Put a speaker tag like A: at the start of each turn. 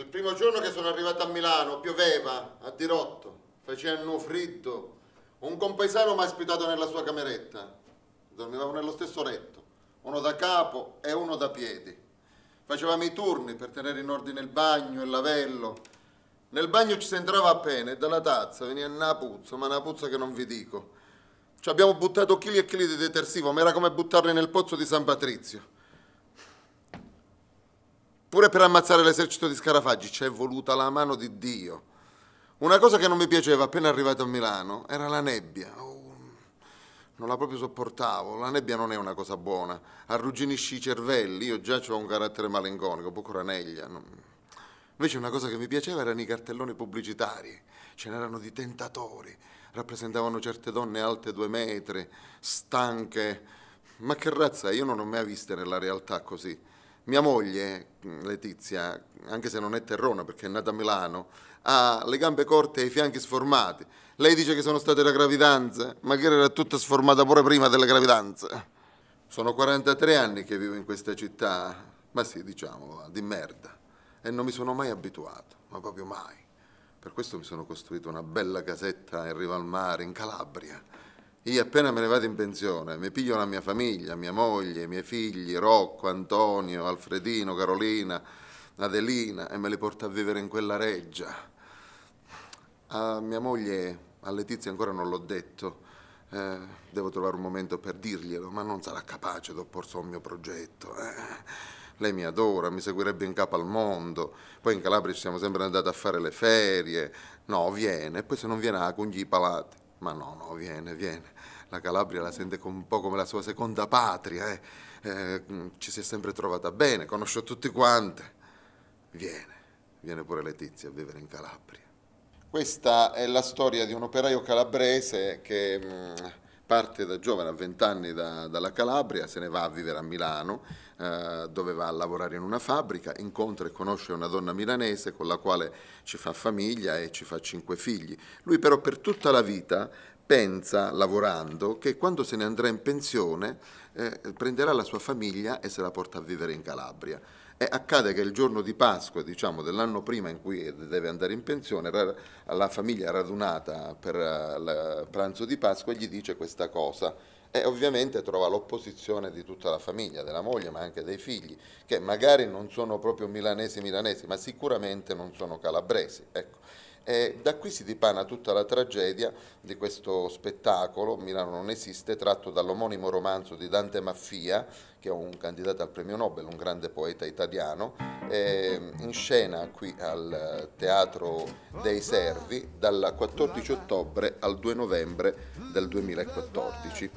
A: Il primo giorno che sono arrivato a Milano pioveva, a dirotto, facendo fritto. Un compaesano mi ha ospitato nella sua cameretta. Dormivamo nello stesso letto, uno da capo e uno da piedi. Facevamo i turni per tenere in ordine il bagno, e il lavello. Nel bagno ci si entrava appena e dalla tazza veniva una puzza, ma una puzza che non vi dico. Ci abbiamo buttato chili e chili di detersivo, ma era come buttarli nel pozzo di San Patrizio. Pure per ammazzare l'esercito di Scarafaggi ci è voluta la mano di Dio. Una cosa che non mi piaceva appena arrivato a Milano era la nebbia. Oh, non la proprio sopportavo. La nebbia non è una cosa buona. Arrugginisci i cervelli. Io già ho un carattere malinconico, poco raneglia. Non... Invece una cosa che mi piaceva erano i cartelloni pubblicitari. Ce n'erano di tentatori. Rappresentavano certe donne alte due metri, stanche. Ma che razza, io non ho mai visto nella realtà così. Mia moglie, Letizia, anche se non è terrona perché è nata a Milano, ha le gambe corte e i fianchi sformati. Lei dice che sono state le gravidanze, ma che era tutta sformata pure prima delle gravidanze. Sono 43 anni che vivo in questa città, ma sì, diciamolo, di merda. E non mi sono mai abituato, ma proprio mai. Per questo mi sono costruito una bella casetta in riva al mare, in Calabria io appena me ne vado in pensione, mi piglio la mia famiglia, mia moglie, i miei figli, Rocco, Antonio, Alfredino, Carolina, Adelina e me li porto a vivere in quella reggia. A mia moglie, a Letizia ancora non l'ho detto, eh, devo trovare un momento per dirglielo, ma non sarà capace di opporsi al mio progetto. Eh. Lei mi adora, mi seguirebbe in capo al mondo, poi in Calabria ci siamo sempre andati a fare le ferie. No, viene, e poi se non viene a ah, Cugli i palati. Ma no, no, viene, viene. La Calabria la sente un po' come la sua seconda patria, eh. Eh, ci si è sempre trovata bene, conosce tutti quanti. Viene, viene pure Letizia a vivere in Calabria. Questa è la storia di un operaio calabrese che mh, mm, parte da giovane a vent'anni da, dalla Calabria, se ne va a vivere a Milano eh, dove va a lavorare in una fabbrica, incontra e conosce una donna milanese con la quale ci fa famiglia e ci fa cinque figli. Lui però per tutta la vita pensa, lavorando, che quando se ne andrà in pensione eh, prenderà la sua famiglia e se la porta a vivere in Calabria. E accade che il giorno di Pasqua, diciamo dell'anno prima in cui deve andare in pensione, la famiglia radunata per il eh, pranzo di Pasqua gli dice questa cosa e ovviamente trova l'opposizione di tutta la famiglia, della moglie ma anche dei figli, che magari non sono proprio milanesi milanesi, ma sicuramente non sono calabresi. Ecco. E da qui si dipana tutta la tragedia di questo spettacolo, Milano non esiste, tratto dall'omonimo romanzo di Dante Maffia, che è un candidato al premio Nobel, un grande poeta italiano, mm, in scena qui al eh, Teatro dei Servi dal 14 ottobre al 2 novembre del 2014.